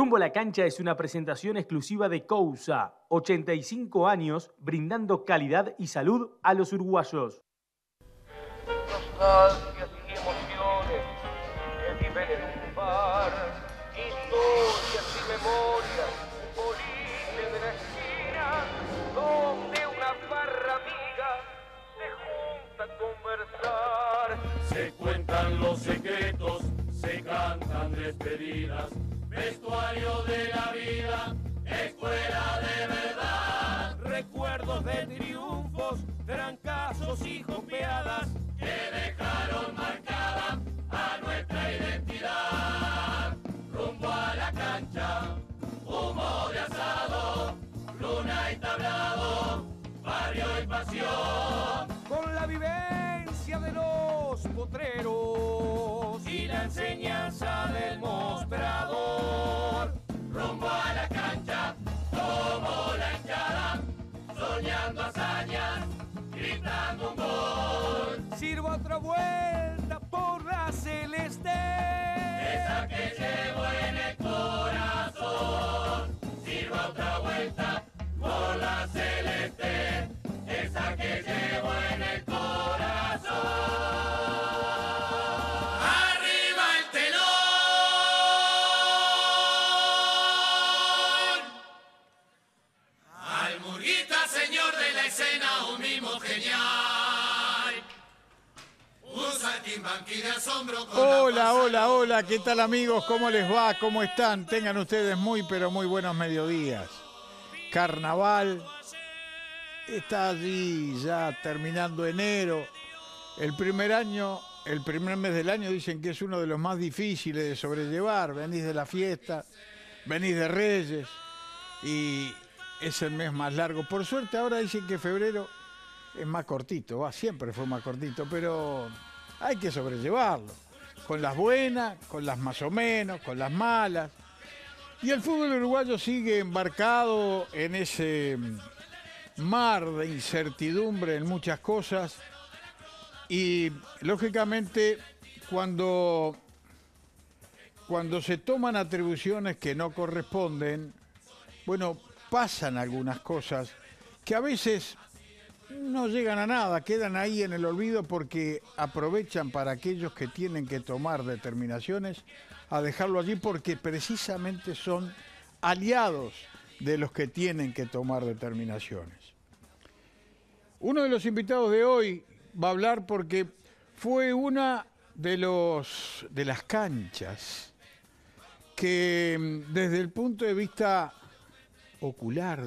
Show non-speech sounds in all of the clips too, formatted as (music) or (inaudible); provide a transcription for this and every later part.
Rumbo la cancha es una presentación exclusiva de Cousa, 85 años brindando calidad y salud a los uruguayos. una barra se junta conversar. Se cuentan los secretos, se cantan despedidas vestuario de la vida, escuela de verdad. Recuerdos de triunfos, trancazos y golpeadas. que dejaron marcada a nuestra identidad. Rumbo a la cancha, humo de asado, luna y tablado, barrio y pasión. Con la vivencia de los potreros y la enseñanza del mostrado Hola, hola, hola, ¿qué tal amigos? ¿Cómo les va? ¿Cómo están? Tengan ustedes muy, pero muy buenos mediodías. Carnaval está allí ya terminando enero. El primer año, el primer mes del año dicen que es uno de los más difíciles de sobrellevar. Venís de la fiesta, venís de Reyes y es el mes más largo. Por suerte ahora dicen que febrero es más cortito, va, siempre fue más cortito, pero hay que sobrellevarlo, con las buenas, con las más o menos, con las malas. Y el fútbol uruguayo sigue embarcado en ese mm, mar de incertidumbre en muchas cosas y lógicamente cuando, cuando se toman atribuciones que no corresponden, bueno, pasan algunas cosas que a veces no llegan a nada, quedan ahí en el olvido porque aprovechan para aquellos que tienen que tomar determinaciones a dejarlo allí porque precisamente son aliados de los que tienen que tomar determinaciones. Uno de los invitados de hoy va a hablar porque fue una de, los, de las canchas que mm, desde el punto de vista ocular,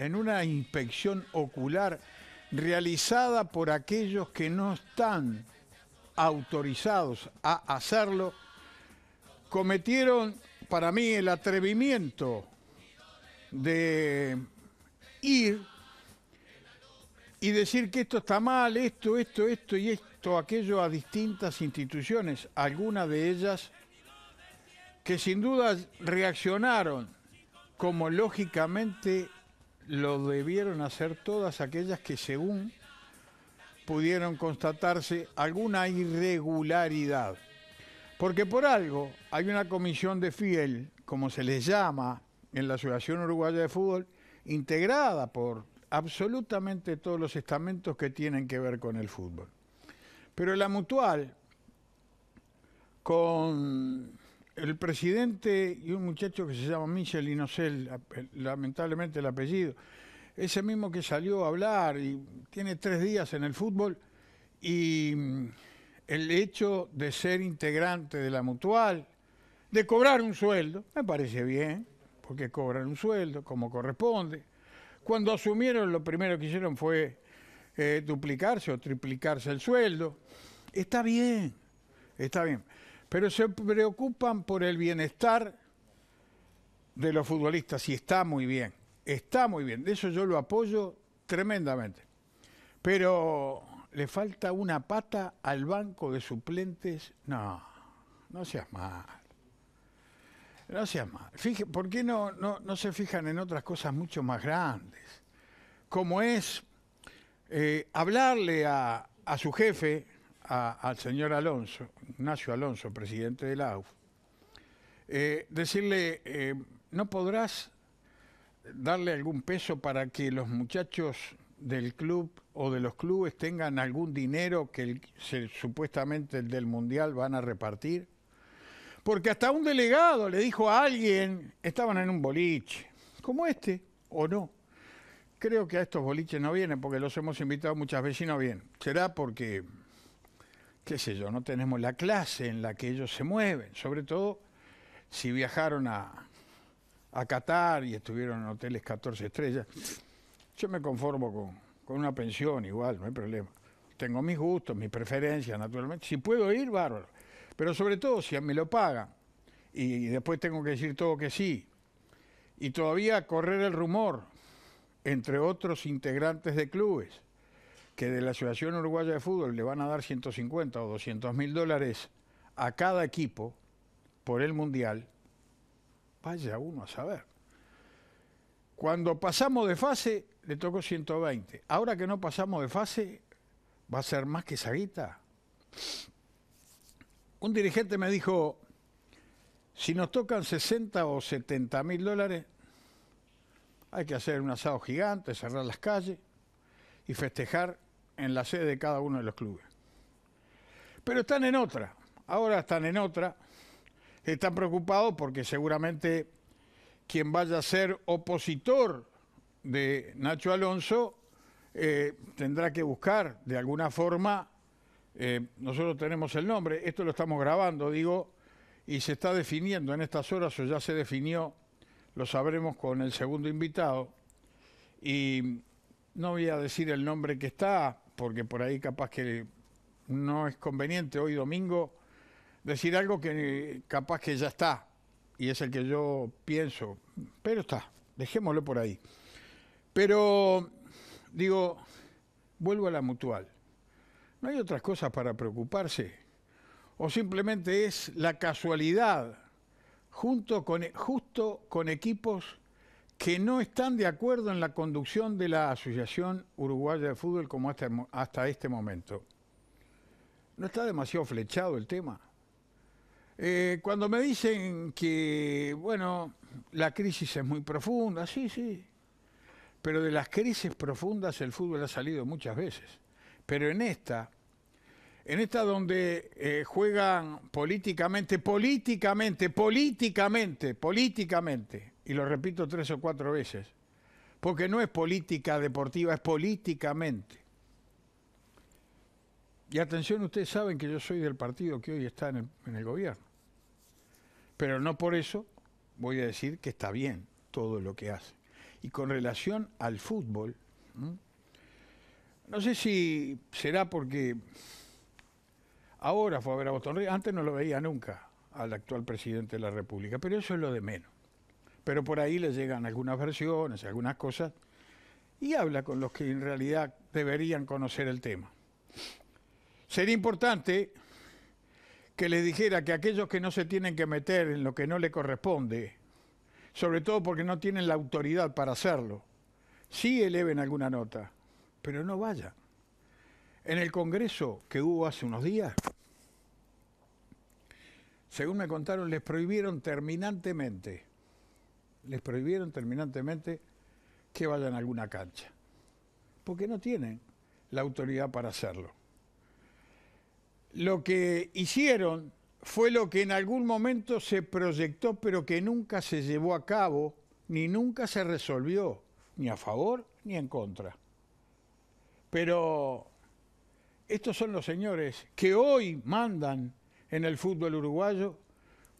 en una inspección ocular realizada por aquellos que no están autorizados a hacerlo, cometieron para mí el atrevimiento de ir y decir que esto está mal, esto, esto, esto y esto, aquello a distintas instituciones, algunas de ellas que sin duda reaccionaron como lógicamente lo debieron hacer todas aquellas que según pudieron constatarse alguna irregularidad. Porque por algo hay una comisión de fiel, como se les llama en la Asociación Uruguaya de Fútbol, integrada por absolutamente todos los estamentos que tienen que ver con el fútbol. Pero la mutual, con el presidente y un muchacho que se llama Michel Inocel, lamentablemente el apellido, ese mismo que salió a hablar y tiene tres días en el fútbol y mm, el hecho de ser integrante de la mutual, de cobrar un sueldo, me parece bien, porque cobran un sueldo como corresponde. Cuando asumieron lo primero que hicieron fue eh, duplicarse o triplicarse el sueldo. Está bien, está bien pero se preocupan por el bienestar de los futbolistas y está muy bien, está muy bien, de eso yo lo apoyo tremendamente. Pero le falta una pata al banco de suplentes, no, no seas mal. No seas mal. ¿Por qué no, no, se fijan en otras cosas mucho más grandes? Como es eh, hablarle a, a su jefe, al señor Alonso, Ignacio Alonso, presidente de la AUF, eh, decirle, eh, ¿no podrás darle algún peso para que los muchachos del club o de los clubes tengan algún dinero que supuestamente el del Mundial van a repartir? Porque hasta un delegado le dijo a alguien, estaban en un boliche, como este, o no. Creo que a estos boliches no vienen, porque los hemos invitado muchas veces y no vienen. Será porque qué sé yo, no tenemos la clase en la que ellos se mueven, sobre todo si viajaron a, Qatar y estuvieron en hoteles 14 estrellas. Yo me conformo con, con una pensión igual, no hay problema. Tengo mis gustos, mis preferencias, naturalmente. Si puedo ir, bárbaro. Pero sobre todo si me lo pagan y después tengo que decir todo que sí. Y todavía correr el rumor entre otros integrantes de clubes que de la Asociación Uruguaya de Fútbol le van a dar 150 o 200 mil dólares a cada equipo por el Mundial, vaya uno a saber. Cuando pasamos de fase, le tocó 120. Ahora que no pasamos de fase, va a ser más que guita. Un dirigente me dijo, si nos tocan 60 o 70 mil dólares, hay que hacer un asado gigante, cerrar las calles y festejar en la sede de cada uno de los clubes. Pero están en otra, ahora están en otra, están preocupados porque seguramente quien vaya a ser opositor de Nacho Alonso eh, tendrá que buscar de alguna forma, eh, nosotros tenemos el nombre, esto lo estamos grabando, digo, y se está definiendo en estas horas o ya se definió, lo sabremos con el segundo invitado, y no voy a decir el nombre que está, porque por ahí capaz que no es conveniente hoy domingo decir algo que capaz que ya está y es el que yo pienso, pero está, dejémoslo por ahí. Pero digo, vuelvo a la mutual. ¿No hay otras cosas para preocuparse? ¿O simplemente es la casualidad junto con, justo con equipos que no están de acuerdo en la conducción de la Asociación Uruguaya de Fútbol como hasta, este momento. ¿No está demasiado flechado el tema? Eh, cuando me dicen que, bueno, la crisis es muy profunda, sí, sí, pero de las crisis profundas el fútbol ha salido muchas veces. Pero en esta, en esta donde eh, juegan políticamente, políticamente, políticamente, políticamente, y lo repito tres o cuatro veces, porque no es política deportiva, es políticamente. Y atención, ustedes saben que yo soy del partido que hoy está en el, gobierno, pero no por eso voy a decir que está bien todo lo que hace. Y con relación al fútbol, no sé si será porque ahora fue a ver a Boston Antes no lo veía nunca al actual presidente de la República, pero eso es lo de menos pero por ahí le llegan algunas versiones, algunas cosas, y habla con los que en realidad deberían conocer el tema. Sería importante que les dijera que aquellos que no se tienen que meter en lo que no le corresponde, sobre todo porque no tienen la autoridad para hacerlo, sí eleven alguna nota, pero no vaya. En el Congreso que hubo hace unos días, según me contaron, les prohibieron terminantemente les prohibieron terminantemente que vayan a alguna cancha, porque no tienen la autoridad para hacerlo. Lo que hicieron fue lo que en algún momento se proyectó, pero que nunca se llevó a cabo, ni nunca se resolvió, ni a favor ni en contra. Pero estos son los señores que hoy mandan en el fútbol uruguayo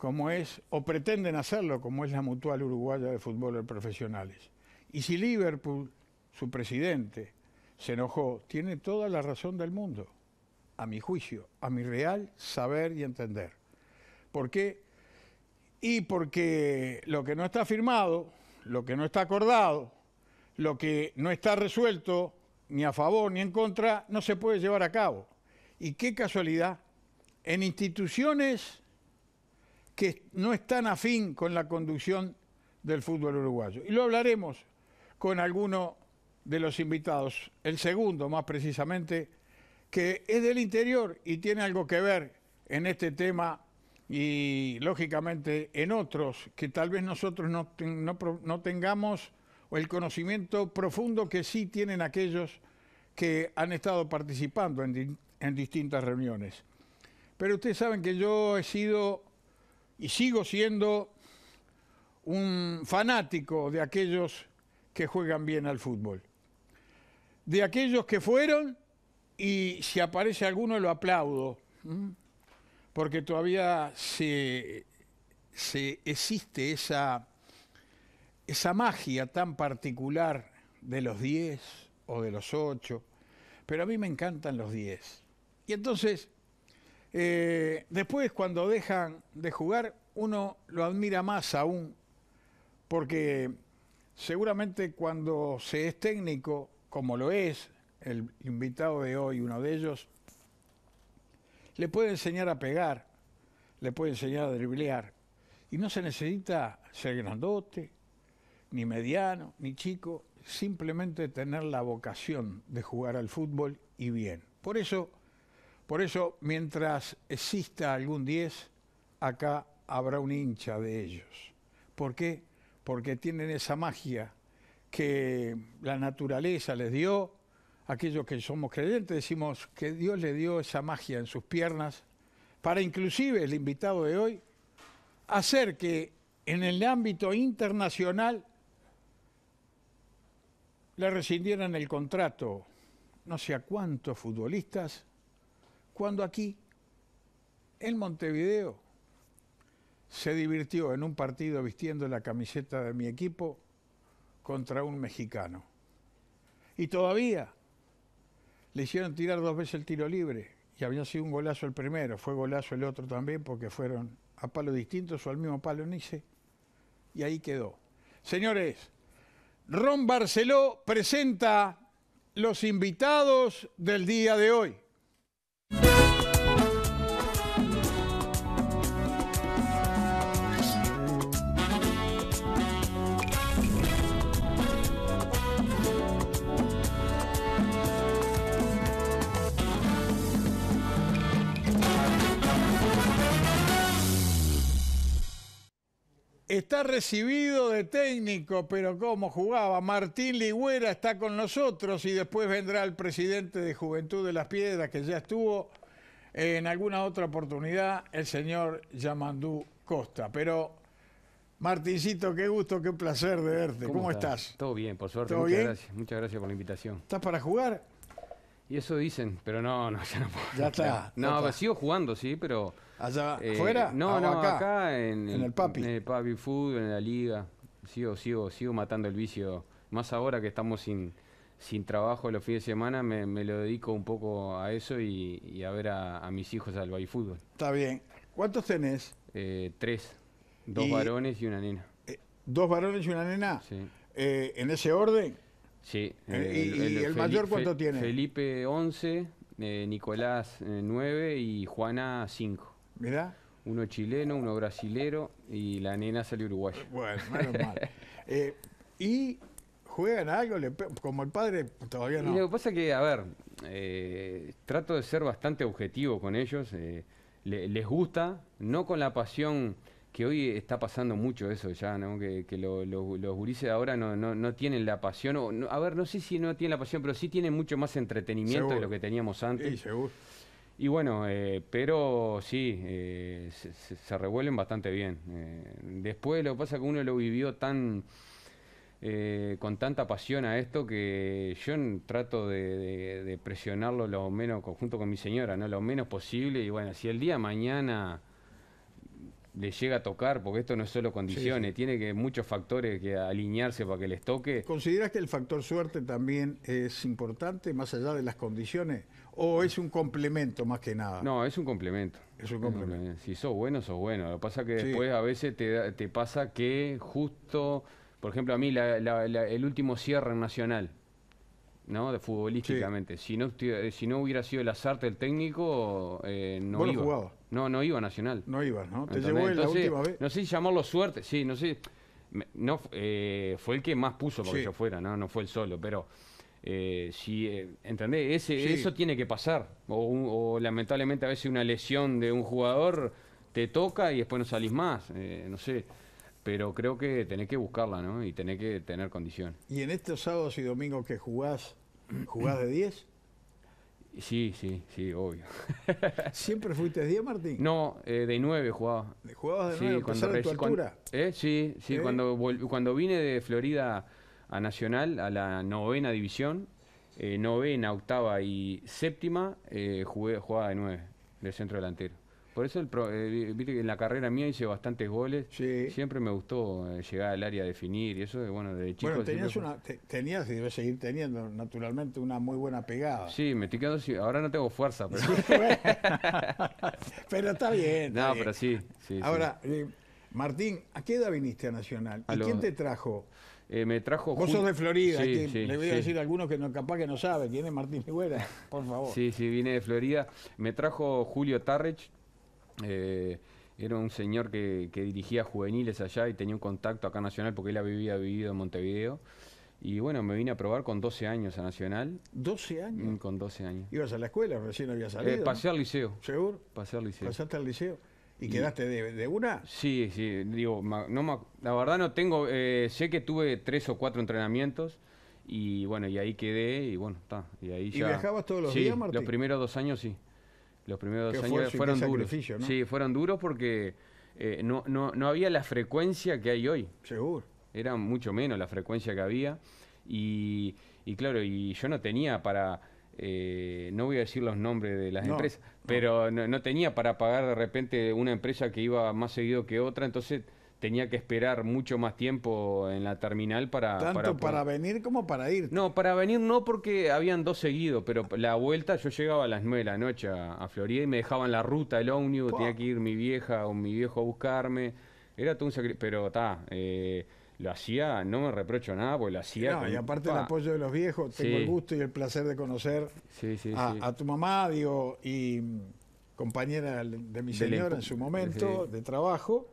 como es, o pretenden hacerlo, como es la Mutual Uruguaya de Fútbol Profesionales. Y si Liverpool, su presidente, se enojó, tiene toda la razón del mundo, a mi juicio, a mi real saber y entender. ¿Por qué? Y porque lo que no está firmado, lo que no está acordado, lo que no está resuelto, ni a favor ni en contra, no se puede llevar a cabo. Y qué casualidad, en instituciones que no están tan afín con la conducción del fútbol uruguayo. Y lo hablaremos con alguno de los invitados, el segundo más precisamente, que es del interior y tiene algo que ver en este tema y lógicamente en otros que tal vez nosotros no, tengamos o el conocimiento profundo que sí tienen aquellos que han estado participando en, en distintas reuniones. Pero ustedes saben que yo he sido y sigo siendo un fanático de aquellos que juegan bien al fútbol. De aquellos que fueron y si aparece alguno lo aplaudo, porque todavía se, existe esa, esa magia tan particular de los 10 o de los 8, pero a mí me encantan los 10. Y entonces eh, después, cuando dejan de jugar, uno lo admira más aún, porque seguramente cuando se es técnico, como lo es el invitado de hoy, uno de ellos, le puede enseñar a pegar, le puede enseñar a driblear, y no se necesita ser grandote, ni mediano, ni chico, simplemente tener la vocación de jugar al fútbol y bien. Por eso por eso, mientras exista algún 10, acá habrá un hincha de ellos. ¿Por qué? Porque tienen esa magia que la naturaleza les dio. Aquellos que somos creyentes decimos que Dios le dio esa magia en sus piernas para inclusive el invitado de hoy hacer que en el ámbito internacional le rescindieran el contrato no sé a cuántos futbolistas cuando aquí, en Montevideo, se divirtió en un partido vistiendo la camiseta de mi equipo contra un mexicano. Y todavía le hicieron tirar dos veces el tiro libre y había sido un golazo el primero, fue golazo el otro también porque fueron a palos distintos o al mismo palo Nice y ahí quedó. Señores, Ron Barceló presenta los invitados del día de hoy. está recibido de técnico, pero cómo jugaba. Martín Ligüera está con nosotros y después vendrá el presidente de Juventud de las Piedras, que ya estuvo en alguna otra oportunidad, el señor Yamandú Costa. Pero, Martincito, qué gusto, qué placer de verte. ¿Cómo, estás? Todo bien, por suerte. muchas, Gracias, por la invitación. ¿Estás para jugar? Y eso dicen, pero no, no, ya no puedo. Ya está. (laughs) No, sigo jugando, sí, pero ¿Allá eh, afuera? no, ah, acá, en, el papi. En el food, en la liga. Sigo, sigo, sigo matando el vicio. Más ahora que estamos sin, sin trabajo los fines de semana, me, me lo dedico un poco a eso y, a ver a, mis hijos al baby fútbol. Está bien. ¿Cuántos tenés? Eh, tres. Dos varones y una nena. Eh, ¿Dos varones y una nena? Sí. ¿En ese orden? Sí. ¿Y el, mayor cuánto tiene? Felipe 11, Nicolás 9 y Juana 5. Mirá. Uno chileno, uno brasilero y la nena salió uruguaya. Bueno, menos (laughs) eh, y juegan algo, como el padre todavía no. lo que pasa es que, a ver, eh, trato de ser bastante objetivo con ellos. Eh, les gusta, no con la pasión que hoy está pasando mucho eso ya, ¿no? Que, los gurises ahora no, tienen la pasión. O, a ver, no sé si no tienen la pasión, pero sí tienen mucho más entretenimiento de lo que teníamos antes. Sí, seguro. Y bueno, eh, pero sí, eh, se, revuelven bastante bien. Eh, después lo que pasa es que uno lo vivió tan con tanta pasión a esto que yo trato de, presionarlo lo menos, junto con mi señora, ¿no? lo menos posible. Y bueno, si el día mañana le llega a tocar, porque esto no es solo condiciones, tiene que muchos factores que alinearse para que les toque. ¿Consideras que el factor suerte también es importante, más allá de las condiciones? o es un complemento más que nada? No, es un complemento. Es un complemento. Si sos bueno, sos bueno. Lo que pasa es que después a veces te, te, pasa que justo, por ejemplo, a mí el último cierre nacional, ¿no? De futbolísticamente. Si, no, si no hubiera sido el azar del técnico, eh, no iba. No, no iba a Nacional. No iba, ¿no? Te llevó la última vez. No sé si llamarlo suerte, sí, no sé. No, eh, fue el que más puso para yo fuera, ¿no? No fue el solo, pero eh, si, eh, ¿Entendés? Eso tiene que pasar. O, lamentablemente a veces una lesión de un jugador te toca y después no salís más. Eh, no sé. Pero creo que tenés que buscarla, ¿no? Y tenés que tener condición ¿Y en estos sábados y domingos que jugás, jugás de 10? Sí, sí, sí, obvio. (laughs) ¿Siempre fuiste de 10, Martín? No, de 9 jugaba. ¿Jugabas de 9 sí, de tu altura? eh, sí, sí, Cuando, cuando vine de Florida a Nacional, a la novena división, eh, novena, octava y séptima, eh, jugué, jugaba de nueve, de centro delantero. Por eso el eh, en la carrera mía hice bastantes goles. Siempre me gustó llegar al área a definir y eso, bueno, de chico. Bueno, tenías, una, tenías y debes seguir teniendo, naturalmente, una muy buena pegada. Sí, me estoy quedando así. Ahora no tengo fuerza, pero. (laughs) pero está bien. no, pero sí. Ahora, Martín, ¿a qué edad viniste a Nacional? ¿Y quién te trajo? Eh, me trajo... Vos sos de Florida, le voy a decir a algunos que no, capaz que no sabe. quién es Martín Figuera, (laughs) por favor. Sí, sí, vine de Florida. Me trajo Julio Tarrech, eh, era un señor que, dirigía juveniles allá y tenía un contacto acá Nacional porque él había vivido en Montevideo. Y bueno, me vine a probar con 12 años a Nacional. ¿12 años? Mm, con 12 años. ¿Ibas a la escuela? Recién habías eh, salido. al liceo. ¿Seguro? Pasé al liceo. ¿Pasaste al liceo? ¿Y quedaste de, una? Sí, sí, digo, la verdad no tengo, eh, sé que tuve tres o cuatro entrenamientos y bueno, y ahí quedé y bueno, está. Y, ahí ¿Y viajabas todos los días, Martín? Los primeros dos años sí. Los primeros dos años fueron duros. Sí, fueron duros porque eh, no, no, había la frecuencia que hay hoy. Seguro. Era mucho menos la frecuencia que había. Y, y claro, y yo no tenía para eh, no voy a decir los nombres de las empresas, pero no, tenía para pagar de repente una empresa que iba más seguido que otra, entonces tenía que esperar mucho más tiempo en la terminal para... Tanto para, venir como para ir. No, para venir no porque habían dos seguidos, pero la vuelta yo llegaba a las nueve de la noche a, Florida y me dejaban la ruta, el ómnibus, tenía que ir mi vieja o mi viejo a buscarme. Era todo un sacrificio, pero está... Eh, lo hacía, no me reprocho nada, porque lo hacía. No, y aparte del el apoyo de los viejos, tengo el gusto y el placer de conocer a, tu mamá, digo, y mm, compañera de mi señora en su momento de trabajo.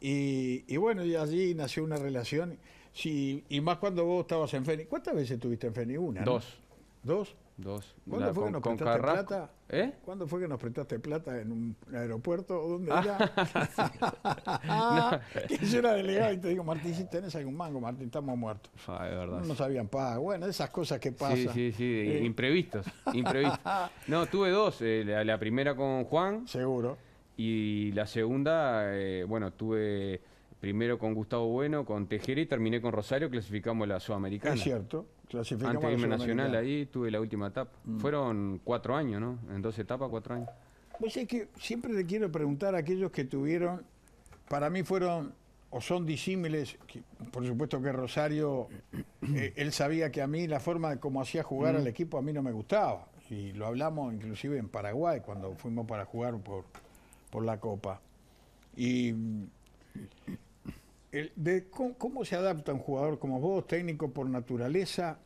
Y, bueno, y allí nació una relación. y más cuando vos estabas en Feni. ¿Cuántas veces estuviste en Feni? Una. Dos. ¿Dos? Dos. ¿Cuándo fue que nos prestaste plata? ¿Eh? ¿Cuándo fue que nos prestaste plata en un aeropuerto o dónde era? Ah. (laughs) Ah, que yo era delegado y te digo, Martín, si tenés algún mango, Martín, estamos muertos. verdad. No nos habían Bueno, esas cosas que pasan. Sí, sí, sí, eh. imprevistos, imprevistos. (laughs) no, tuve dos. Eh, la, primera con Juan. Seguro. Y la segunda, eh, bueno, tuve primero con Gustavo Bueno, con Tejera y terminé con Rosario, clasificamos la Sudamericana. Es cierto, clasificamos Antes de Nacional ahí tuve la última etapa. Mm. Fueron cuatro años, ¿no? En dos etapas, cuatro años. Pues es que siempre le quiero preguntar a aquellos que tuvieron, para mí fueron o son disímiles, por supuesto que Rosario, eh, él sabía que a mí la forma como hacía jugar mm. al equipo a mí no me gustaba, y lo hablamos inclusive en Paraguay cuando fuimos para jugar por, por la Copa. Y cómo, se adapta un jugador como vos, técnico por naturaleza,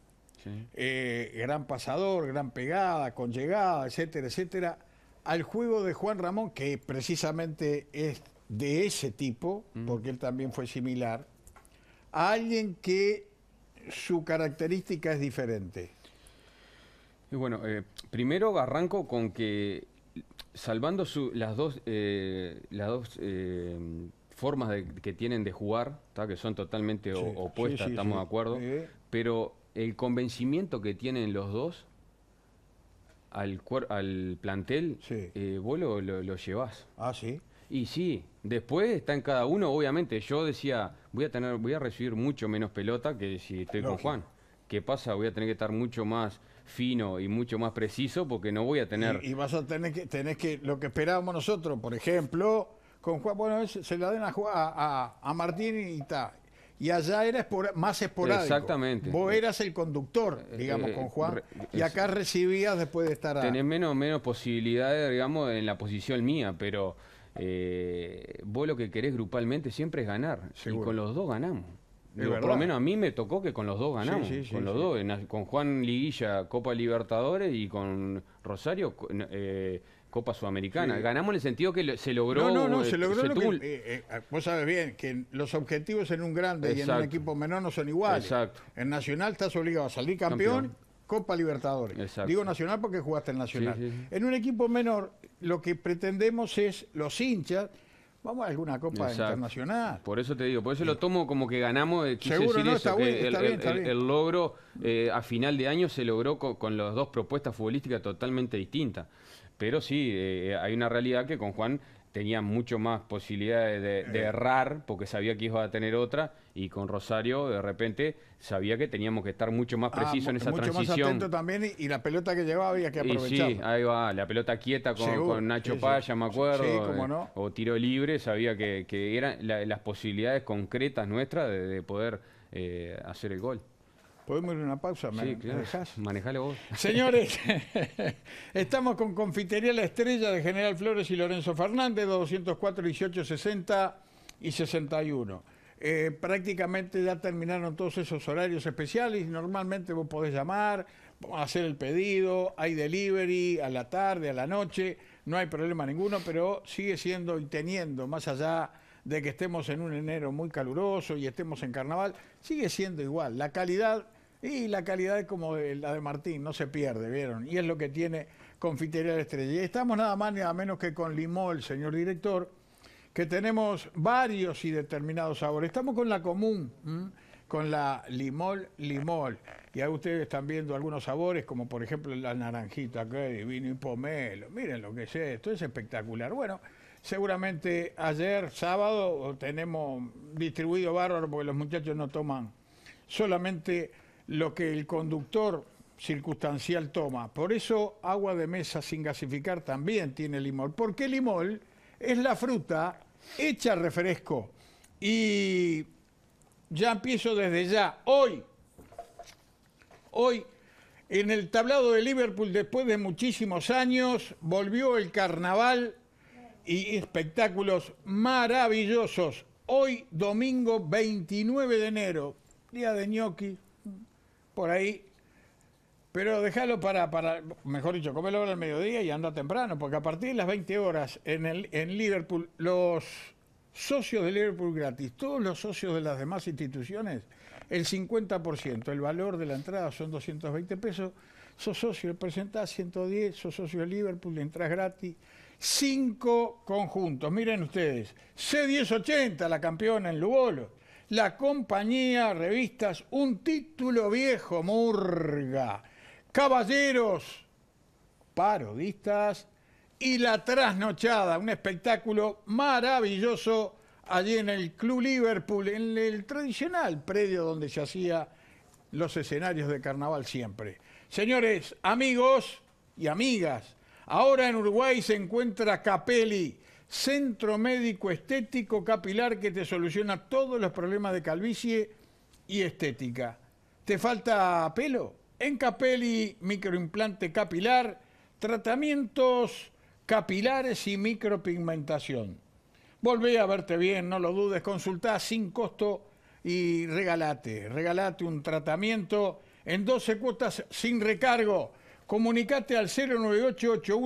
eh, gran pasador, gran pegada, con llegada, etcétera, etcétera, al juego de Juan Ramón, que precisamente es de ese tipo, mm. porque él también fue similar, a alguien que su característica es diferente? Y bueno, eh, primero arranco con que salvando las dos, eh, formas que tienen de jugar, que son totalmente opuestas, estamos de acuerdo, pero el convencimiento que tienen los dos al, al plantel, eh, vos lo, llevas. Ah, sí. Y sí, después está en cada uno, obviamente. Yo decía, voy a tener, voy a recibir mucho menos pelota que si estoy con Juan. ¿Qué pasa? Voy a tener que estar mucho más fino y mucho más preciso porque no voy a tener. Y, vas a tener que, tenés que, lo que esperábamos nosotros, por ejemplo, con Juan, bueno, se la den a, a, a Martín y está. Y allá era más esporádico. Exactamente. Vos eras el conductor, eh, digamos, eh, con Juan. y acá recibías después de estar... A... Tenés menos, menos posibilidades, digamos, en la posición mía, pero eh, vos lo que querés grupalmente siempre es ganar. Y con los dos ganamos. por lo menos a mí me tocó que con los dos ganamos. con los dos, con Juan Liguilla, Copa Libertadores y con Rosario Copa Sudamericana. Ganamos en el sentido que se logró. No, no, no, se eh, logró. lo que, eh, eh, vos sabes bien que los objetivos en un grande y en un equipo menor no son iguales. Exacto. En Nacional estás obligado a salir campeón, Copa Libertadores. Exacto. Digo Nacional porque jugaste en Nacional. en un equipo menor, lo que pretendemos es los hinchas. Vamos a alguna copa internacional. Por eso te digo, por eso lo tomo como que ganamos. Seguro, está el, logro a final de año se logró con, con las dos propuestas futbolísticas totalmente distintas. Pero sí, eh, eh, hay una realidad que con Juan tenía mucho más posibilidades de, eh. errar porque sabía que iba a tener otra y con Rosario de repente sabía que teníamos que estar mucho más ah, preciso en esa transición. Mucho más atento también y, la pelota que llevaba había que aprovechar. Sí, ahí va, la pelota quieta con, Nacho Paya, me acuerdo, o tiro libre, sabía que, eran las posibilidades concretas nuestras de, poder hacer el gol. ¿Podemos ir a una pausa? sí, claro. vos. Señores, (laughs) estamos con Confitería La Estrella de General Flores y Lorenzo Fernández, 204, 18, 60 y 61. Eh, prácticamente ya terminaron todos esos horarios especiales. Normalmente vos podés llamar, hacer el pedido, hay delivery a la tarde, a la noche, no hay problema ninguno, pero sigue siendo y teniendo, más allá de que estemos en un enero muy caluroso y estemos en carnaval, sigue siendo igual. La calidad, y la calidad es como la de Martín, no se pierde, ¿vieron? Y es lo que tiene Confitería de Estrella. Y estamos nada más, ni nada menos que con Limol señor director, que tenemos varios y determinados sabores. Estamos con la común, con la limol, limol. Y ahí ustedes están viendo algunos sabores, como por ejemplo la naranjita, que divino, y pomelo. Miren lo que es esto, es espectacular. Bueno, Seguramente ayer, sábado, tenemos distribuido bárbaro porque los muchachos no toman solamente lo que el conductor circunstancial toma. Por eso agua de mesa sin gasificar también tiene limón, porque limón es la fruta hecha refresco. Y ya empiezo desde ya, hoy, hoy en el tablado de Liverpool después de muchísimos años volvió el carnaval y espectáculos maravillosos. Hoy, domingo 29 de enero, día de ñoqui, por ahí. Pero déjalo para, mejor dicho, comelo ahora al mediodía y anda temprano, porque a partir de las 20 horas en, el, en Liverpool, los socios de Liverpool gratis, todos los socios de las demás instituciones, el 50%, el valor de la entrada son 220 pesos, sos socio, presentás 110, sos socio de Liverpool, entras gratis, cinco conjuntos. Miren ustedes, C1080, la campeona en Lugolo. La compañía, revistas, un título viejo, Murga. Caballeros, parodistas. Y La Trasnochada, un espectáculo maravilloso allí en el Club Liverpool, en el tradicional predio donde se hacían los escenarios de carnaval siempre. Señores, amigos y amigas, Ahora en Uruguay se encuentra Capelli, centro médico estético capilar que te soluciona todos los problemas de calvicie y estética. ¿Te falta pelo? En Capelli, microimplante capilar, tratamientos capilares y micropigmentación. Volvé a verte bien, no lo dudes, consultá sin costo y regalate, regalate un tratamiento en 12 cuotas sin recargo Comunicate al 098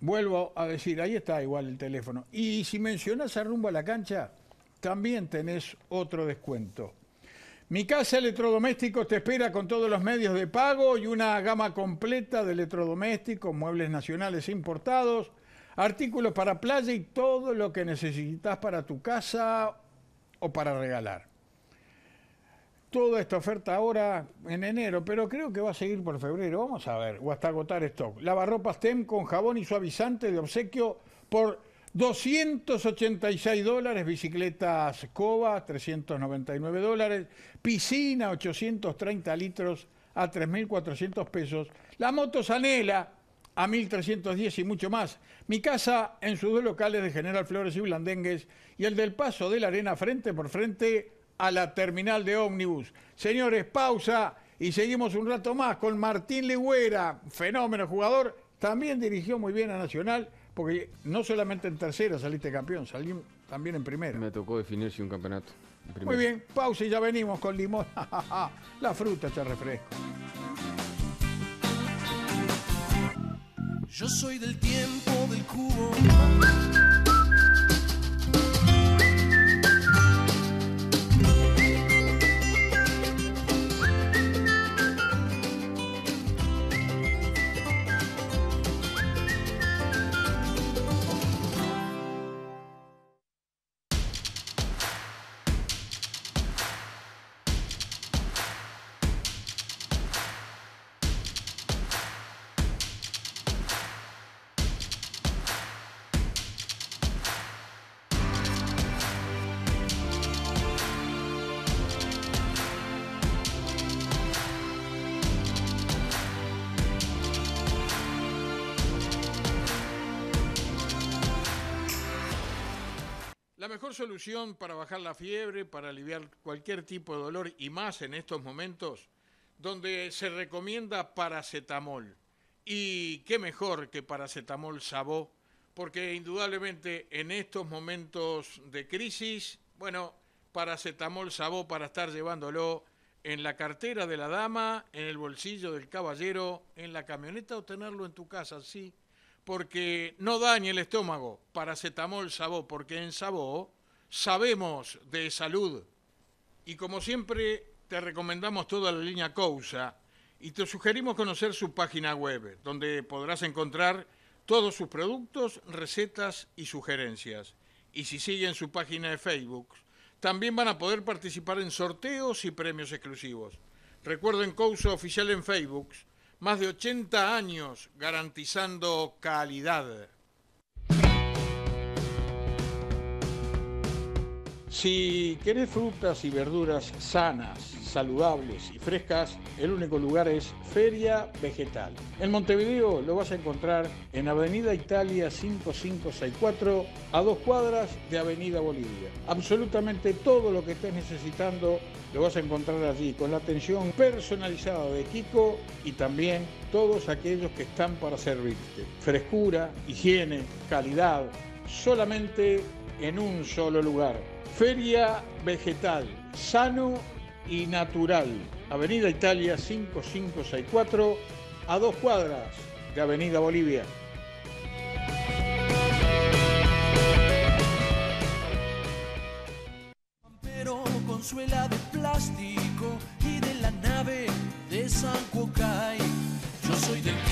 Vuelvo a decir, ahí está igual el teléfono. Y si mencionas a Rumbo a la Cancha, también tenés otro descuento. Mi casa Electrodomésticos te espera con todos los medios de pago y una gama completa de electrodomésticos, muebles nacionales e importados, artículos para playa y todo lo que necesitas para tu casa o para regalar toda esta oferta ahora en enero, pero creo que va a seguir por febrero, vamos a ver, o hasta agotar stock. Lavarropas TEM con jabón y suavizante de obsequio por 286 dólares, bicicletas Cova 399 dólares, piscina 830 litros a 3.400 pesos, la moto Sanela a 1.310 y mucho más. Mi casa en sus dos locales de General Flores y Blandengues y el del Paso de la Arena frente por frente a la terminal de ómnibus. Señores, pausa y seguimos un rato más con Martín Ligüera, fenómeno jugador, también dirigió muy bien a Nacional, porque no solamente en tercera saliste campeón, salí también en primera. Me tocó definir si un campeonato. Muy bien, pausa y ya venimos con limón. (laughs) la fruta te refresco. Yo soy del tiempo del cubo. solución para bajar la fiebre, para aliviar cualquier tipo de dolor y más en estos momentos, donde se recomienda paracetamol. Y qué mejor que paracetamol sabó, porque indudablemente en estos momentos de crisis, bueno, paracetamol sabó para estar llevándolo en la cartera de la dama, en el bolsillo del caballero, en la camioneta o tenerlo en tu casa, sí, porque no dañe el estómago paracetamol sabó, porque en sabó sabemos de salud. Y como siempre, te recomendamos toda la línea Cousa y te sugerimos conocer su página web, donde podrás encontrar todos sus productos, recetas y sugerencias. Y si siguen su página de Facebook, también van a poder participar en sorteos y premios exclusivos. Recuerden Cousa Oficial en Facebook más de 80 años garantizando calidad. Si querés frutas y verduras sanas, saludables y frescas, el único lugar es Feria Vegetal. En Montevideo lo vas a encontrar en Avenida Italia 5564, a dos cuadras de Avenida Bolivia. Absolutamente todo lo que estés necesitando lo vas a encontrar allí, con la atención personalizada de Kiko y también todos aquellos que están para servirte. Frescura, higiene, calidad, solamente en un solo lugar. Feria Vegetal, Sano y Natural, Avenida Italia 5564, a dos cuadras de Avenida Bolivia. de plástico y de la nave de San Yo soy del